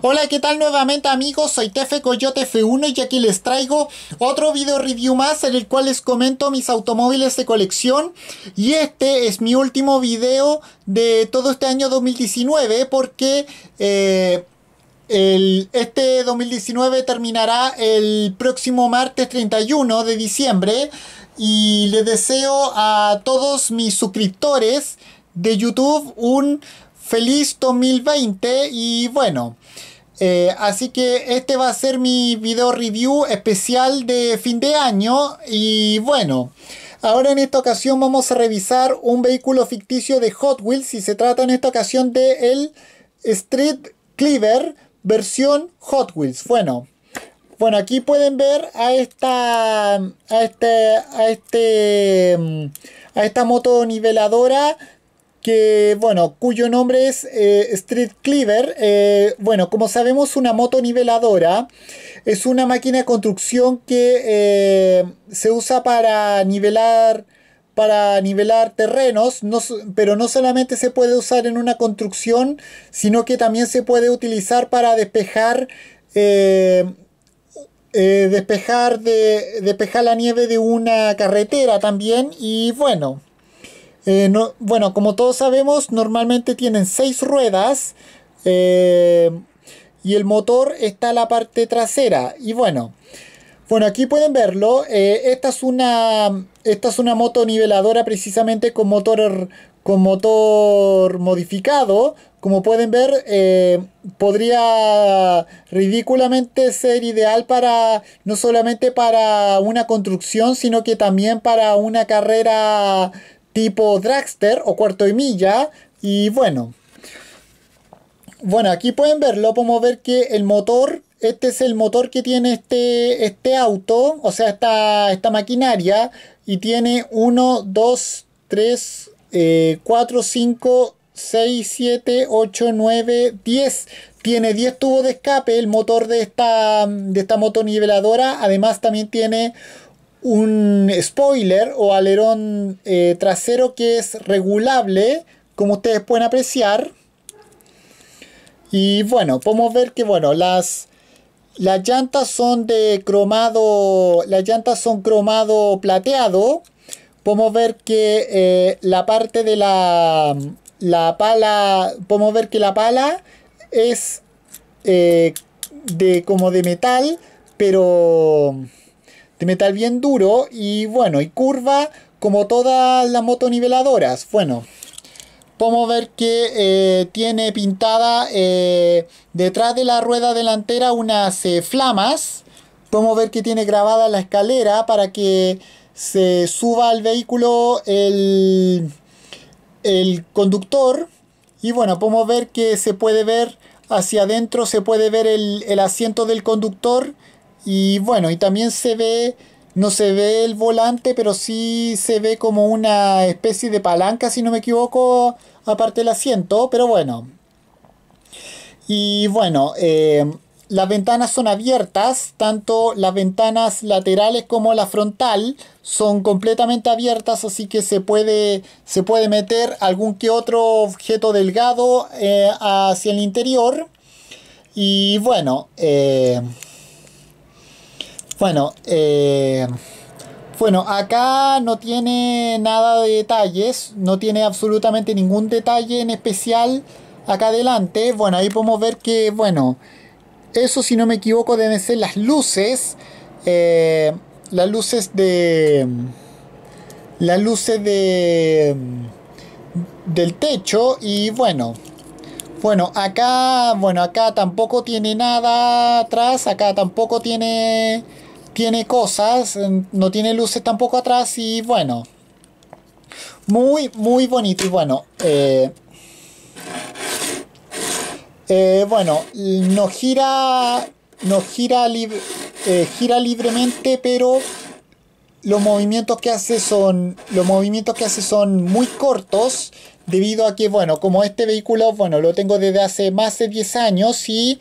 Hola, ¿qué tal nuevamente amigos? Soy Tefe Coyote F1 y aquí les traigo otro video review más en el cual les comento mis automóviles de colección y este es mi último video de todo este año 2019 porque eh, el, este 2019 terminará el próximo martes 31 de diciembre y les deseo a todos mis suscriptores de YouTube un feliz 2020 y bueno. Eh, así que este va a ser mi video review especial de fin de año y bueno, ahora en esta ocasión vamos a revisar un vehículo ficticio de Hot Wheels y se trata en esta ocasión de el Street Cleaver versión Hot Wheels. Bueno, bueno aquí pueden ver a esta, a este, a este, mm, a esta moto niveladora que bueno, cuyo nombre es eh, Street Cleaver. Eh, bueno, como sabemos, una moto niveladora es una máquina de construcción que eh, se usa para nivelar para nivelar terrenos, pero no solamente se puede usar en una construcción, sino que también se puede utilizar para despejar despejar de despejar la nieve de una carretera también y bueno eh, bueno, como todos sabemos, normalmente tienen seis ruedas eh, y el motor está en la parte trasera. Y bueno, bueno aquí pueden verlo. Eh, esta, es una, esta es una moto niveladora precisamente con motor, con motor modificado. Como pueden ver, podría ridículamente ser ideal para no solamente para una construcción, sino que también para una carrera tipo dragster o cuarto de milla y bueno. Bueno, aquí pueden verlo, podemos ver que el motor, este es el motor que tiene este, este auto, o sea, esta, esta maquinaria, y tiene 1, 2, 3, 4, 5, 6, 7, 8, 9, 10. Tiene 10 tubos de escape el motor de esta, de esta motoniveladora. Además también tiene un spoiler o alerón eh, trasero que es regulable, como ustedes pueden apreciar. Y bueno, podemos ver que bueno, las, las llantas son de cromado, las llantas son cromado plateado. Podemos ver que eh, la parte de la, la pala, podemos ver que la pala es eh, de como de metal, pero metal bien duro y bueno, y curva como todas las motoniveladoras. Bueno, podemos ver que eh, tiene pintada eh, detrás de la rueda delantera unas eh, flamas. Podemos ver que tiene grabada la escalera para que se suba al vehículo el, el conductor. Y bueno, podemos ver que se puede ver hacia adentro, se puede ver el, el asiento del conductor y bueno, y también se ve, no se ve el volante, pero sí se ve como una especie de palanca, si no me equivoco, aparte del asiento, pero bueno. Y bueno, eh, las ventanas son abiertas, tanto las ventanas laterales como la frontal son completamente abiertas, así que se puede, se puede meter algún que otro objeto delgado eh, hacia el interior. Y bueno, eh, bueno, eh, bueno, acá no tiene nada de detalles, no tiene absolutamente ningún detalle en especial acá adelante. Bueno, ahí podemos ver que, bueno, eso si no me equivoco deben ser las luces, eh, las luces de, las luces de, del techo y bueno, bueno, acá, bueno, acá tampoco tiene nada atrás, acá tampoco tiene tiene cosas, no tiene luces tampoco atrás y bueno, muy, muy bonito y bueno. Eh, eh, bueno, Nos gira, no gira, eh, gira libremente, pero los movimientos que hace son, los movimientos que hace son muy cortos. Debido a que, bueno, como este vehículo, bueno, lo tengo desde hace más de 10 años y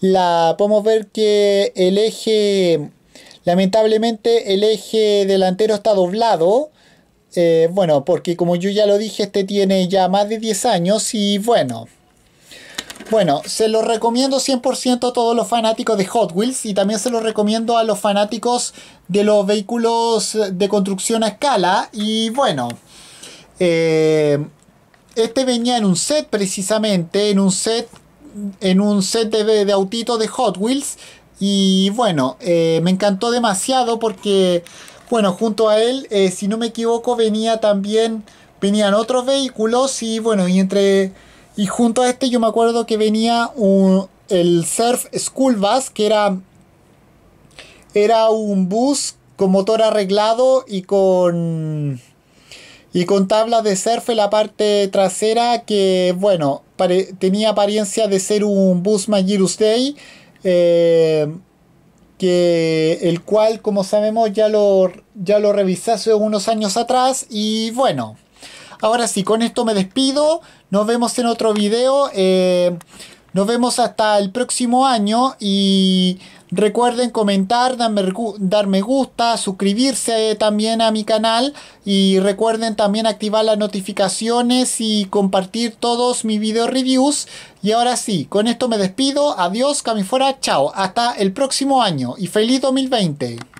la podemos ver que el eje Lamentablemente el eje delantero está doblado. Eh, bueno, porque como yo ya lo dije, este tiene ya más de 10 años y bueno. Bueno, se lo recomiendo 100% a todos los fanáticos de Hot Wheels y también se lo recomiendo a los fanáticos de los vehículos de construcción a escala. Y bueno, eh, este venía en un set precisamente, en un set, en un set de, de autitos de Hot Wheels y bueno, eh, me encantó demasiado porque, bueno, junto a él, eh, si no me equivoco, venía también, venían otros vehículos y bueno, y entre, y junto a este yo me acuerdo que venía el Surf School Bus, que era, era un bus con motor arreglado y con, y con tabla de surf en la parte trasera que, bueno, tenía apariencia de ser un bus Magirus Day eh, que el cual, como sabemos, ya lo, ya lo revisé hace unos años atrás. Y bueno, ahora sí, con esto me despido. Nos vemos en otro video. Eh, nos vemos hasta el próximo año y... Recuerden comentar, dar me gusta, suscribirse también a mi canal y recuerden también activar las notificaciones y compartir todos mis video reviews. Y ahora sí, con esto me despido. Adiós, camifora, chao. Hasta el próximo año y feliz 2020.